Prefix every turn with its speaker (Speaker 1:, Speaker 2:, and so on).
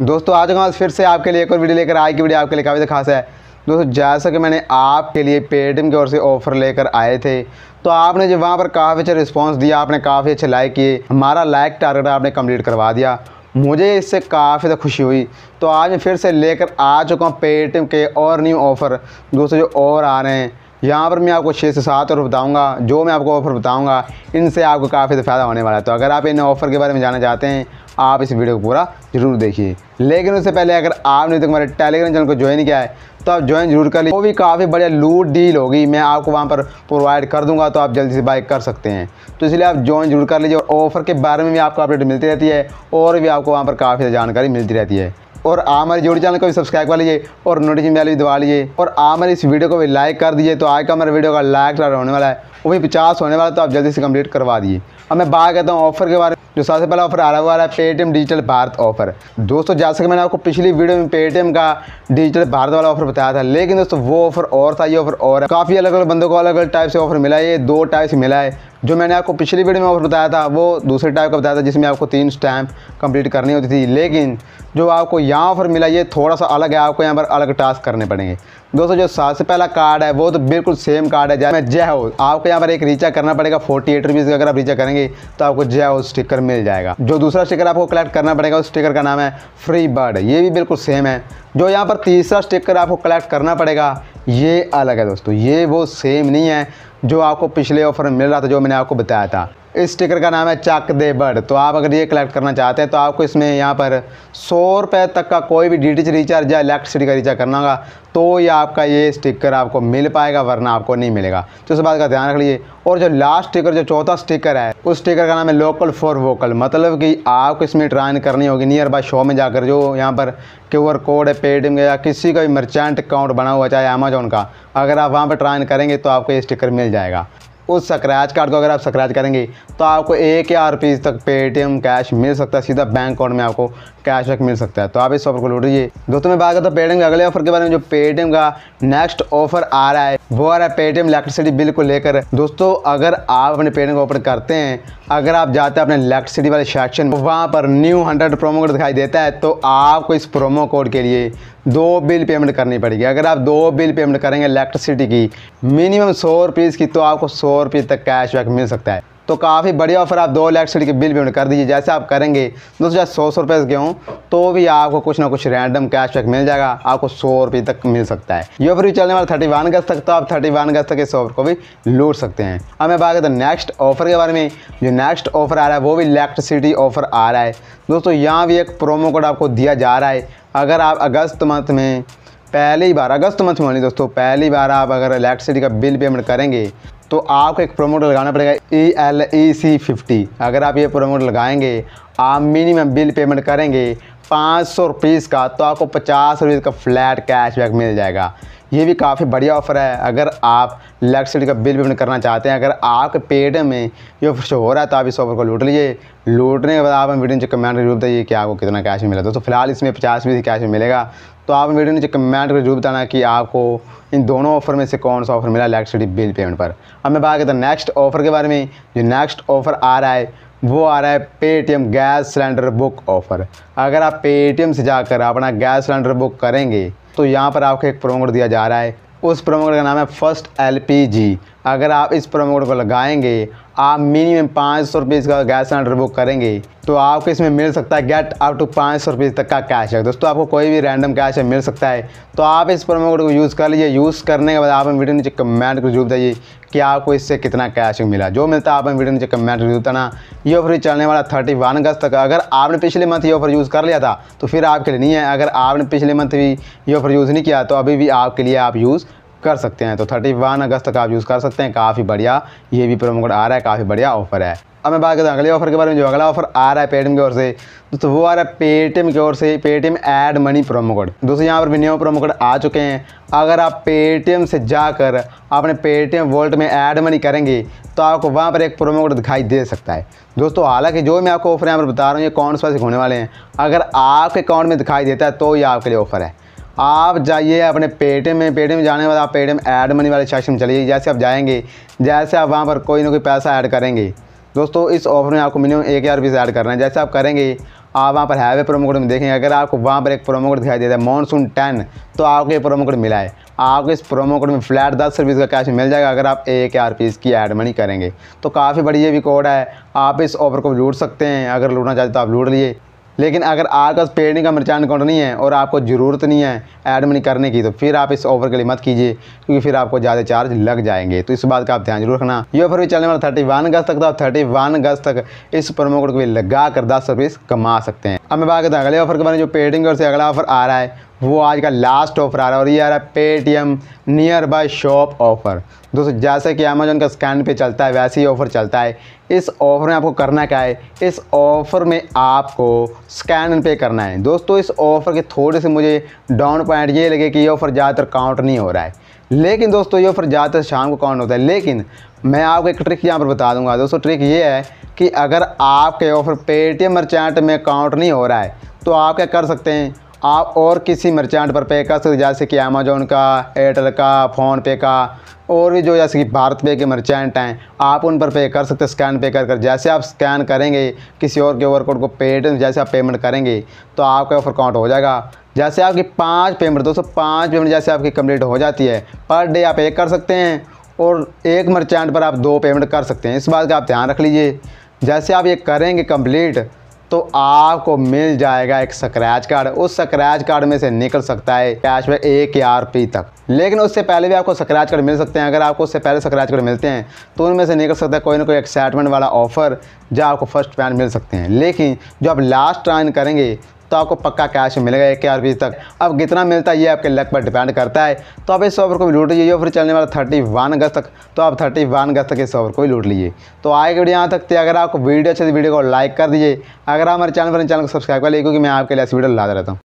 Speaker 1: दोस्तों आज हम फिर से आपके लिए एक और वीडियो लेकर आए की वीडियो आपके लिए काफ़ी खास है दोस्तों जैसा कि मैंने आपके लिए पेटीएम की ओर से ऑफ़र लेकर आए थे तो आपने जो वहाँ पर काफ़ी अच्छा रिस्पांस दिया आपने काफ़ी अच्छे लाइक किए हमारा लाइक टारगेट आपने कंप्लीट करवा दिया मुझे इससे काफ़ी तो खुशी हुई तो आज मैं फिर से लेकर आ चुका हूँ पेटीएम के और न्यू ऑफ़र दोस्तों जो और आ रहे हैं यहाँ पर मैं आपको छः से सात और बताऊँगा जो मैं आपको ऑफ़र बताऊँगा इनसे आपको काफ़ी फ़ायदा होने वाला है तो अगर आप इन ऑफ़र के बारे में जानना चाहते हैं आप इस वीडियो को पूरा ज़रूर देखिए लेकिन उससे पहले अगर आपने तक तो हमारे टेलीग्राम चैनल को ज्वाइन किया है तो आप ज्वाइन जरूर कर लीजिए वो भी काफ़ी बढ़िया लूट डील होगी मैं आपको वहाँ पर प्रोवाइड कर दूंगा तो आप जल्दी से बाइक कर सकते हैं तो इसलिए आप ज्वाइन जरूर कर लीजिए और ऑफ़र के बारे में भी आपको अपडेट मिलती रहती है और भी आपको वहाँ पर काफ़ी जानकारी मिलती रहती है और आप हमारे जोड़ी चैनल को भी सब्सक्राइब कर लीजिए और नोटिफिकेशन बेल भी दबा लीजिए और आप हमारे इस वीडियो को भी लाइक कर दीजिए तो आज का हमारे वीडियो का लाइक होने वाला है वो भी पचास होने वाला है तो आप जल्दी से कंप्लीट करवा दिए अब मैं बात करता हूँ ऑफर के बारे में जो सबसे पहला ऑफर आ रहा हुआ है पेटीएम डिजिटल भारत ऑफर दोस्तों जैसे कि मैंने आपको पिछली वीडियो में पेटीएम का डिजिटल भारत वाला ऑफर बताया था लेकिन दोस्तों वो ऑफर और था ये ऑफर और काफ़ी अलग अलग बंदों को अलग अलग टाइप से ऑफर मिला है ये दो टाइप से मिला है जो मैंने आपको पिछली वीडियो में ऑफर बताया था वो दूसरे टाइप का बताया था जिसमें आपको तीन स्टैम्प कंप्लीट करनी होती थी लेकिन जो आपको यहाँ ऑफर मिला ये थोड़ा सा अलग है आपको यहाँ पर अलग टास्क करने पड़ेंगे दोस्तों जो सबसे पहला कार्ड है वो तो बिल्कुल सेम कार्ड है जैसे जय हो आपको यहाँ पर एक रीचा करना पड़ेगा फोर्टी एट रुपीज़ अगर आप रीचा करेंगे तो आपको जय हो स्टिकर मिल जाएगा जो दूसरा स्टिकर आपको कलेक्ट करना पड़ेगा उस स्टिकर का नाम है फ्री बर्ड ये भी बिल्कुल सेम है जो यहाँ पर तीसरा स्टिकर आपको कलेक्ट करना पड़ेगा ये अलग है दोस्तों ये वो सेम नहीं है जो आपको पिछले ऑफर में मिल रहा था जो मैंने आपको बताया था इस स्टिकर का नाम है चक दे बर्ड तो आप अगर ये कलेक्ट करना चाहते हैं तो आपको इसमें यहाँ पर सौ रुपये तक का कोई भी डी रिचार्ज या इलेक्ट्रिसिटी का रिचार्ज करना होगा तो ये आपका ये स्टिकर आपको मिल पाएगा वरना आपको नहीं मिलेगा तो इस बात का ध्यान रख लीजिए और जो लास्ट स्टिकर जो चौथा स्टिकर है उस स्टिकर का नाम है लोकल फॉर वोकल मतलब कि आपको इसमें ट्राइन करनी होगी नियर बाय शो में जाकर जो यहाँ पर क्यू आर कोड है पेटीएम का या किसी का भी मर्चेंट अकाउंट बना हुआ चाहे अमेजोन का अगर आप वहाँ पर ट्राइन करेंगे तो आपको ये स्टिकर मिल जाएगा उस स्क्रैच कार्ड को अगर आप स्क्रैच करेंगे तो आपको एक हज़ार रुपीज़ तक पेटीएम कैश मिल सकता है सीधा बैंक अकाउंट में आपको कैश बैक मिल सकता है तो आप इस ऑफर को लूट लीजिए दोस्तों मैं बात करता हूँ पेटीएम के अगले ऑफर के बारे में जो पेटीएम का नेक्स्ट ऑफर आ रहा है वो आ रहा है पेटीएम इलेक्ट्रिसिटी बिल को लेकर दोस्तों अगर आप अपने पेटीएम को ऑफर करते हैं अगर आप जाते हैं अपने इलेक्ट्रिसिटी वाले सेक्शन वहाँ पर न्यू हंड्रेड प्रोमो कोड दिखाई देता है तो आपको इस प्रोमो कोड के लिए दो बिल पेमेंट करनी पड़ेगी अगर आप दो बिल पेमेंट करेंगे इलेक्ट्रिसिटी की मिनिमम सौ रुपीज़ की तो आपको सौ रुपये तक कैशबैक मिल सकता है तो काफ़ी बढ़िया ऑफर आप दो लाख के बिल पेमेंट कर दीजिए जैसे आप करेंगे दोस्तों जैसे सौ सौ रुपये से गेहूँ तो भी आपको कुछ ना कुछ रैंडम कैशबैक मिल जाएगा आपको सौ रुपये तक मिल सकता है ये ऑफर भी चलने वाला थर्टी वन अगस्त तक तो आप थर्टी वन अगस्त तक इस ऑफर को भी लूट सकते हैं अब मैं बात करता हूँ नेक्स्ट ऑफर के बारे में जो नेक्स्ट ऑफर आ रहा है वो भी इलेक्ट्रिसिटी ऑफर आ रहा है दोस्तों यहाँ भी एक प्रोमो कोड आपको दिया जा रहा है अगर आप अगस्त मंथ में पहली बार अगस्त मंथ में दोस्तों पहली बार आप अगर इलेक्ट्रिसिटी का बिल पेमेंट करेंगे तो आपको एक प्रोमोट लगाना पड़ेगा E L E C fifty अगर आप ये प्रोमोट लगाएंगे आप मिनिमम बिल पेमेंट करेंगे पाँच सौ रुपीज़ का तो आपको पचास रुपीज़ का फ्लैट कैशबैक मिल जाएगा ये भी काफ़ी बढ़िया ऑफ़र है अगर आप लेग का बिल पेमेंट करना चाहते हैं अगर आपके पेट में ये ऑफर शो हो रहा है तो आप इस ऑफर को लूट लीजिए लूटने के बाद आप वीडियो नीचे कमेंट जरूर बताइए कि आपको कितना कैश मिला दोस्तों फिलहाल इसमें पचास फीसदी कैश मिलेगा तो आप वीडियो नीचे कमेंट कर जरूर बताना कि आपको इन दोनों ऑफर में से कौन सा ऑफर मिला इलेक्ट्रिसिटी बिल पेमेंट पर अब मैं बात करता हूँ नेक्स्ट ऑफर के बारे में जो नेक्स्ट ऑफर आ रहा है वो आ रहा है Paytm gas cylinder book offer अगर आप पेटीएम से जाकर अपना गैस सिलेंडर बुक करेंगे तो यहाँ पर आपको एक प्रोमो कोड दिया जा रहा है उस प्रोमो कोड का नाम है फर्स्ट एल अगर आप इस प्रोमो कोड को लगाएंगे आप मिनिमम पाँच सौ रुपये का गैस सिलेंडर बुक करेंगे तो आपको इसमें मिल सकता है गेट अप टू पाँच सौ रुपये तक का कैश है दोस्तों आपको कोई भी रैंडम कैश मिल सकता है तो आप इस प्रोमो कोड को यूज़ कर लीजिए यूज़ करने के बाद आप वीडियो नीचे कमेंट को जरूर बताइए कि आपको इससे कितना कैश मिला जो मिलता है आप वीडियो नीचे कमेंट को जरूर बताना ये ऑफर चलने वाला थर्टी वन अगस्त तक अगर आपने पिछले मंथ ये ऑफर यूज़ कर लिया था तो फिर आपके लिए नहीं है अगर आपने पिछले मंथ भी ये ऑफर यूज़ नहीं किया तो अभी भी आपके लिए आप यूज़ कर सकते हैं तो वन अगस्त तक आप यूज़ कर सकते हैं काफ़ी बढ़िया ये भी प्रोमो कोड आ रहा है काफ़ी बढ़िया ऑफर है अब मैं बात करता हूँ अगले ऑफर के बारे में जो अगला ऑफर आ रहा है पेटीएम की ओर से दोस्तों वो आ रहा है पेटीएम की ओर से Paytm add money promo code दोस्तों यहाँ पर भी न्यू प्रोमो कोड आ चुके हैं अगर आप पेटीएम से जाकर अपने पेटीएम वॉल्ट में ऐड मनी करेंगे तो आपको वहाँ पर एक प्रोमो कोड दिखाई दे सकता है दोस्तों हालांकि जो मैं आपको ऑफर यहाँ पर बता रहा हूँ ये कौन से होने वाले हैं अगर आपके अकाउंट में दिखाई देता है तो ये आपके लिए ऑफर है आप जाइए अपने पेटीएम में पेटीएम में जाने वाला आप पेटीएम ऐड मनी वाले सेक्शन में चलिए जैसे आप जाएंगे जैसे आप वहाँ पर कोई ना कोई पैसा ऐड करेंगे दोस्तों इस ऑफर में आपको मिनिमम एक हज़ार रुपीज़ ऐड करना है जैसे आप करेंगे आप वहाँ पर हैवे प्रोमो कोड में देखेंगे अगर आपको वहाँ पर एक प्रोमो कोड दिखाई देता है मानसून टेन तो आपको ये प्रोमो कोड मिला है आपको इस प्रोमो कोड में फ्लैट दस रुपीज़ का कैश मिल जाएगा अगर आप एक हज़ार रुपीज़ की एड मनी करेंगे तो काफ़ी बढ़िया भी कोड है आप इस ऑफर को लूट सकते हैं अगर लूटना चाहते तो आप लूट लिए लेकिन अगर आपका पेड का रिटर्न अकाउंट नहीं है और आपको ज़रूरत नहीं है ऐड मनी करने की तो फिर आप इस ऑफर के लिए मत कीजिए क्योंकि फिर आपको ज़्यादा चार्ज लग जाएंगे तो इस बात का आप ध्यान जरूर रखना ये ऑफर भी चलने वाला थर्टी वन अगस्त तक था थर्टी वन अगस्त तक इस प्रोमो कोड को भी लगा कर दस रुपीस कमा सकते हैं अब मैं बात करता हूँ अगले ऑफर के बारे में जो पेड़िंग और से अगला ऑफर आ रहा है वो आज का लास्ट ऑफर आ रहा है और ये आ रहा है Paytm near buy shop offer दोस्तों जैसे कि अमेजोन का स्कैन पे चलता है वैसे ही ऑफ़र चलता है इस ऑफ़र में आपको करना क्या है इस ऑफ़र में आपको स्कैन पे करना है दोस्तों इस ऑफ़र के थोड़े से मुझे डाउन पॉइंट ये लगे कि ये ऑफ़र ज़्यादातर काउंट नहीं हो रहा है लेकिन दोस्तों ये ऑफ़र ज़्यादातर शाम को काउंट होता है लेकिन मैं आपको एक ट्रिक यहाँ पर बता दूंगा दोस्तों ट्रिक ये है कि अगर आपके ऑफ़र पेटीएम मर्चेंट में काउंट नहीं हो रहा है तो आप क्या कर सकते हैं आप और किसी मर्चेंट पर पे कर सकते जैसे कि अमेजोन का एयरटेल का फ़ोनपे का और भी जो जैसे कि भारत पे के मर्चेंट हैं आप उन पर पे कर सकते स्कैन पे कर कर जैसे आप स्कैन करेंगे किसी और के ओवर कोड को पेटीएम जैसे आप पेमेंट करेंगे तो आपका ऑफर काउंट हो जाएगा जैसे आपकी पाँच पेमेंट दोस्तों पाँच पेमेंट जैसे आपकी कम्प्लीट हो जाती है पर डे आप एक कर सकते हैं और एक मर्चेंट पर आप दो पेमेंट कर सकते हैं इस बात का आप ध्यान रख लीजिए जैसे आप ये करेंगे कम्प्लीट दोस्तों आपको मिल जाएगा एक स्क्रैच कार्ड उस स्क्रैच कार्ड में से निकल सकता है कैश में एक आर पी तक लेकिन उससे पहले भी आपको स्क्रैच कार्ड मिल सकते हैं अगर आपको उससे पहले स्क्रैच कार्ड मिलते हैं तो उनमें से निकल सकता है कोई ना कोई एक्साइटमेंट वाला ऑफर जो आपको फर्स्ट पैन मिल सकते हैं लेकिन जो आप लास्ट ट्राइन करेंगे तो आपको पक्का कैश मिलेगा एक हज़ार बीस तक अब कितना मिलता है ये आपके लक पर डिपेंड करता है तो आप इस ऑफर को भी लूट लीजिए फिर चलने वाला थर्टी वन अगस्त तक तो आप थर्टी वन अगस्त तक इस ऑफर को भी लूट लीजिए तो के वीडियो यहाँ तक थे अगर आपको वीडियो अच्छी वीडियो को लाइक कर दीजिए अगर हमारे चैनल पर चैनल को सब्सक्राइब कर लीजिए क्योंकि मैं आपके लिए ऐसी वीडियो ला रहता हूँ